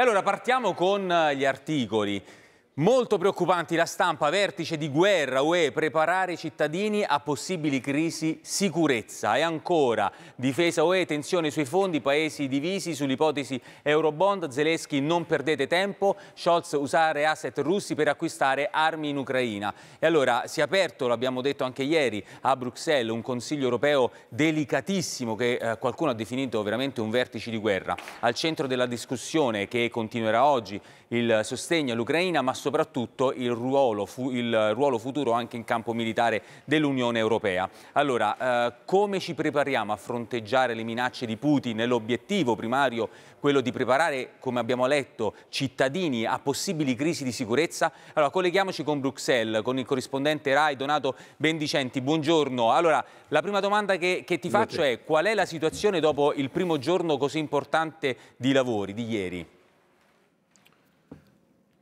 E allora partiamo con eh, gli articoli. Molto preoccupanti la stampa, vertice di guerra UE, preparare i cittadini a possibili crisi sicurezza e ancora difesa UE, tensione sui fondi, paesi divisi sull'ipotesi Eurobond, Zelensky non perdete tempo, Scholz usare asset russi per acquistare armi in Ucraina. E allora si è aperto, l'abbiamo detto anche ieri a Bruxelles, un consiglio europeo delicatissimo che eh, qualcuno ha definito veramente un vertice di guerra. Al centro della discussione che continuerà oggi il sostegno all'Ucraina ma soprattutto il ruolo, il ruolo futuro anche in campo militare dell'Unione Europea. Allora, eh, come ci prepariamo a fronteggiare le minacce di Putin? L'obiettivo primario quello di preparare, come abbiamo letto, cittadini a possibili crisi di sicurezza? Allora, colleghiamoci con Bruxelles, con il corrispondente RAI Donato Bendicenti. Buongiorno. Allora, la prima domanda che, che ti faccio è qual è la situazione dopo il primo giorno così importante di lavori di ieri?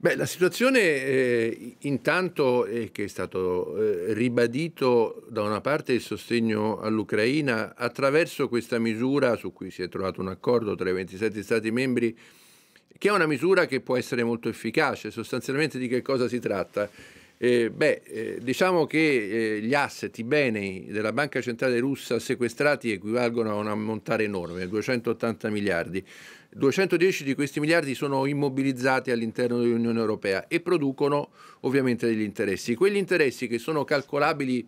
Beh, la situazione eh, intanto è che è stato eh, ribadito da una parte il sostegno all'Ucraina attraverso questa misura su cui si è trovato un accordo tra i 27 Stati membri, che è una misura che può essere molto efficace. Sostanzialmente di che cosa si tratta? Eh, beh, eh, diciamo che eh, gli asset, i beni della Banca Centrale Russa sequestrati equivalgono a un ammontare enorme, 280 miliardi. 210 di questi miliardi sono immobilizzati all'interno dell'Unione Europea e producono ovviamente degli interessi. Quegli interessi che sono calcolabili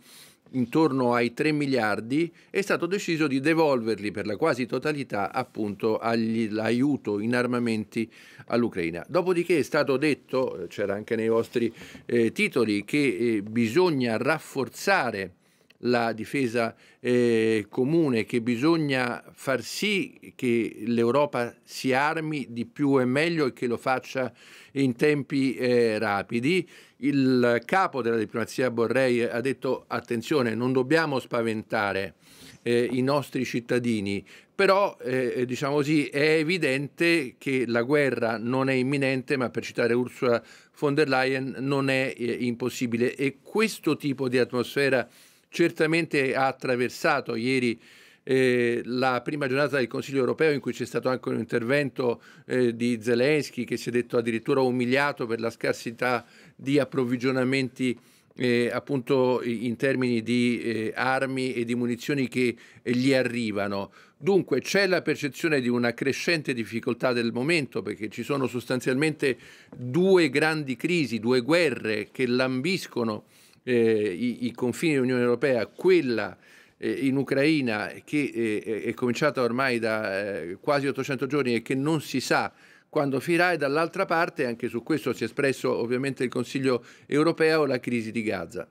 intorno ai 3 miliardi è stato deciso di devolverli per la quasi totalità appunto all'aiuto in armamenti all'Ucraina. Dopodiché è stato detto, c'era anche nei vostri eh, titoli, che eh, bisogna rafforzare la difesa eh, comune, che bisogna far sì che l'Europa si armi di più e meglio e che lo faccia in tempi eh, rapidi. Il capo della diplomazia Borrei ha detto attenzione, non dobbiamo spaventare eh, i nostri cittadini, però eh, diciamo così, è evidente che la guerra non è imminente, ma per citare Ursula von der Leyen non è eh, impossibile e questo tipo di atmosfera certamente ha attraversato ieri eh, la prima giornata del Consiglio europeo in cui c'è stato anche un intervento eh, di Zelensky che si è detto addirittura umiliato per la scarsità di approvvigionamenti eh, appunto in termini di eh, armi e di munizioni che gli arrivano. Dunque c'è la percezione di una crescente difficoltà del momento perché ci sono sostanzialmente due grandi crisi, due guerre che lambiscono eh, i, i, confini dell'Unione Europea, quella eh, in Ucraina che eh, è cominciata ormai da eh, quasi 800 giorni e che non si sa quando finirà e dall'altra parte, anche su questo si è espresso ovviamente il Consiglio europeo, la crisi di Gaza.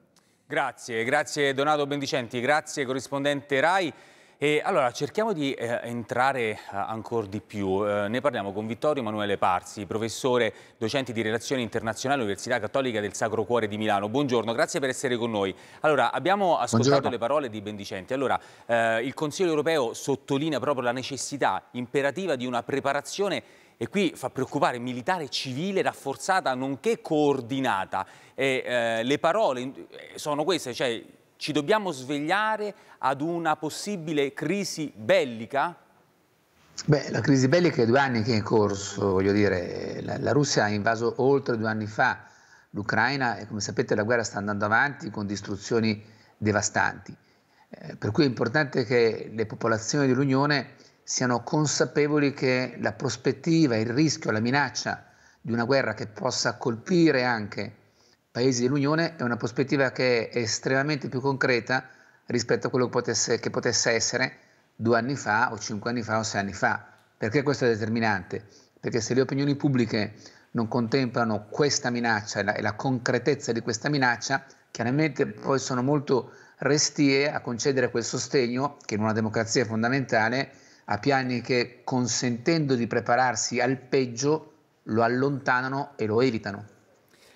Grazie, grazie Donato Bendicenti, grazie corrispondente RAI. E allora cerchiamo di eh, entrare eh, ancora di più. Eh, ne parliamo con Vittorio Emanuele Parzi, professore docente di relazioni internazionali all'Università Cattolica del Sacro Cuore di Milano. Buongiorno, grazie per essere con noi. Allora, abbiamo ascoltato Buongiorno. le parole di Bendicenti. Allora, eh, il Consiglio europeo sottolinea proprio la necessità imperativa di una preparazione e qui fa preoccupare militare e civile rafforzata nonché coordinata. E, eh, le parole eh, sono queste, cioè ci dobbiamo svegliare ad una possibile crisi bellica? Beh, la crisi bellica è due anni che è in corso, voglio dire, la, la Russia ha invaso oltre due anni fa l'Ucraina e come sapete la guerra sta andando avanti con distruzioni devastanti, eh, per cui è importante che le popolazioni dell'Unione siano consapevoli che la prospettiva, il rischio, la minaccia di una guerra che possa colpire anche paesi dell'Unione è una prospettiva che è estremamente più concreta rispetto a quello che potesse, che potesse essere due anni fa o cinque anni fa o sei anni fa. Perché questo è determinante? Perché se le opinioni pubbliche non contemplano questa minaccia e la, e la concretezza di questa minaccia, chiaramente poi sono molto restie a concedere quel sostegno, che in una democrazia è fondamentale, a piani che consentendo di prepararsi al peggio lo allontanano e lo evitano.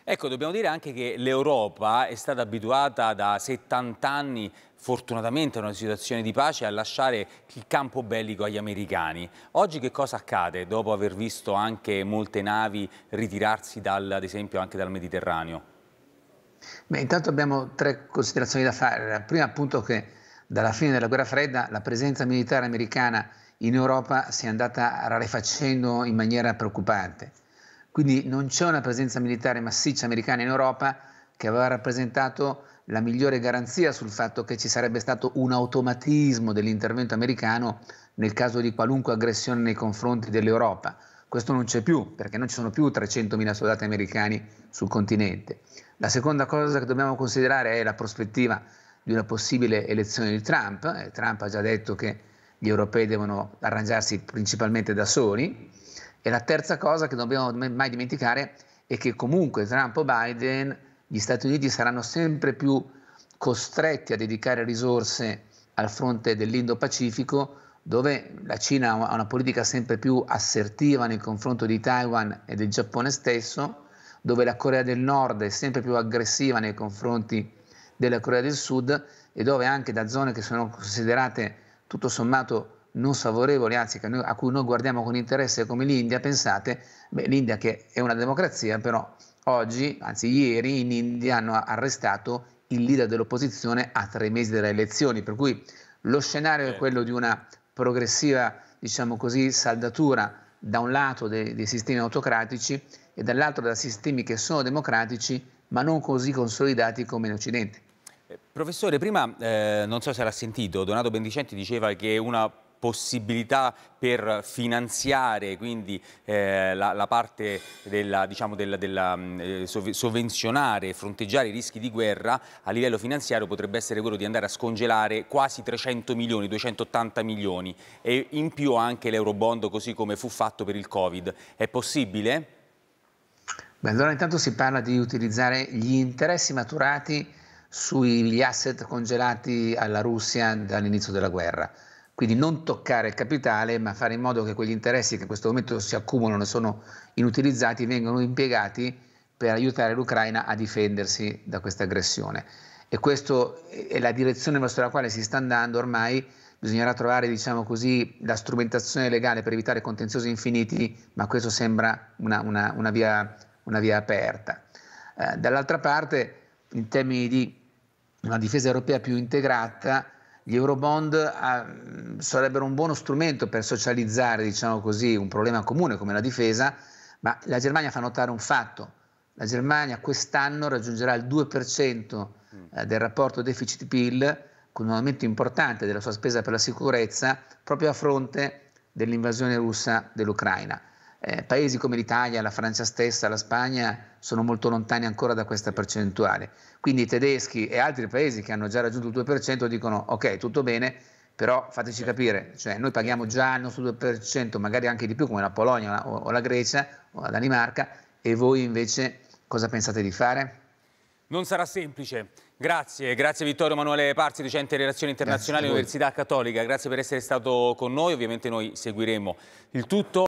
Ecco, dobbiamo dire anche che l'Europa è stata abituata da 70 anni fortunatamente in una situazione di pace, a lasciare il campo bellico agli americani. Oggi che cosa accade dopo aver visto anche molte navi ritirarsi dal, ad esempio anche dal Mediterraneo? Beh, intanto abbiamo tre considerazioni da fare. La prima appunto che dalla fine della guerra fredda la presenza militare americana in Europa si è andata rarefacendo in maniera preoccupante. Quindi non c'è una presenza militare massiccia americana in Europa che aveva rappresentato la migliore garanzia sul fatto che ci sarebbe stato un automatismo dell'intervento americano nel caso di qualunque aggressione nei confronti dell'Europa. Questo non c'è più, perché non ci sono più 300.000 soldati americani sul continente. La seconda cosa che dobbiamo considerare è la prospettiva di una possibile elezione di Trump. Eh, Trump ha già detto che gli europei devono arrangiarsi principalmente da soli e la terza cosa che dobbiamo mai dimenticare è che comunque Trump o Biden, gli Stati Uniti saranno sempre più costretti a dedicare risorse al fronte dell'Indo-Pacifico, dove la Cina ha una politica sempre più assertiva nei confronti di Taiwan e del Giappone stesso, dove la Corea del Nord è sempre più aggressiva nei confronti della Corea del Sud e dove anche da zone che sono considerate tutto sommato non favorevoli, anzi a cui noi guardiamo con interesse come l'India, pensate, beh, l'India che è una democrazia, però oggi, anzi ieri, in India hanno arrestato il leader dell'opposizione a tre mesi dalle elezioni, per cui lo scenario è certo. quello di una progressiva, diciamo così, saldatura da un lato dei, dei sistemi autocratici e dall'altro da sistemi che sono democratici ma non così consolidati come in Occidente. Eh, professore, prima, eh, non so se l'ha sentito, Donato Bendicenti diceva che una possibilità per finanziare quindi eh, la, la, parte della, diciamo della, della mm, eh, sovvenzionare e fronteggiare i rischi di guerra a livello finanziario potrebbe essere quello di andare a scongelare quasi 300 milioni, 280 milioni e in più anche l'eurobond così come fu fatto per il Covid. È possibile? Beh, allora intanto si parla di utilizzare gli interessi maturati sugli asset congelati alla Russia dall'inizio della guerra quindi non toccare il capitale, ma fare in modo che quegli interessi che in questo momento si accumulano e sono inutilizzati vengano impiegati per aiutare l'Ucraina a difendersi da questa aggressione. E questa è la direzione verso la quale si sta andando ormai. Bisognerà trovare, diciamo così, la strumentazione legale per evitare contenziosi infiniti, ma questo sembra una, una, una, via, una via, aperta. Eh, dall'altra parte, in termini di una difesa europea più integrata, gli eurobond ha, ah, sarebbero un buono strumento per socializzare, diciamo così, un problema comune come la difesa, ma la Germania fa notare un fatto. La Germania quest'anno raggiungerà il 2% mm. eh, del rapporto deficit-PIL con un aumento importante della sua spesa per la sicurezza proprio a fronte dell'invasione russa dell'Ucraina eh, paesi come l'Italia, la Francia stessa, la Spagna sono molto lontani ancora da questa percentuale. Quindi i tedeschi e altri paesi che hanno già raggiunto il 2% dicono ok, tutto bene, però fateci certo. capire, cioè noi paghiamo già il nostro 2%, magari anche di più come la Polonia o, o la Grecia o la Danimarca, e voi invece cosa pensate di fare? Non sarà semplice. Grazie, grazie Vittorio Emanuele Parzi, docente di relazioni internazionali dell'Università Cattolica. Grazie per essere stato con noi, ovviamente noi seguiremo il tutto.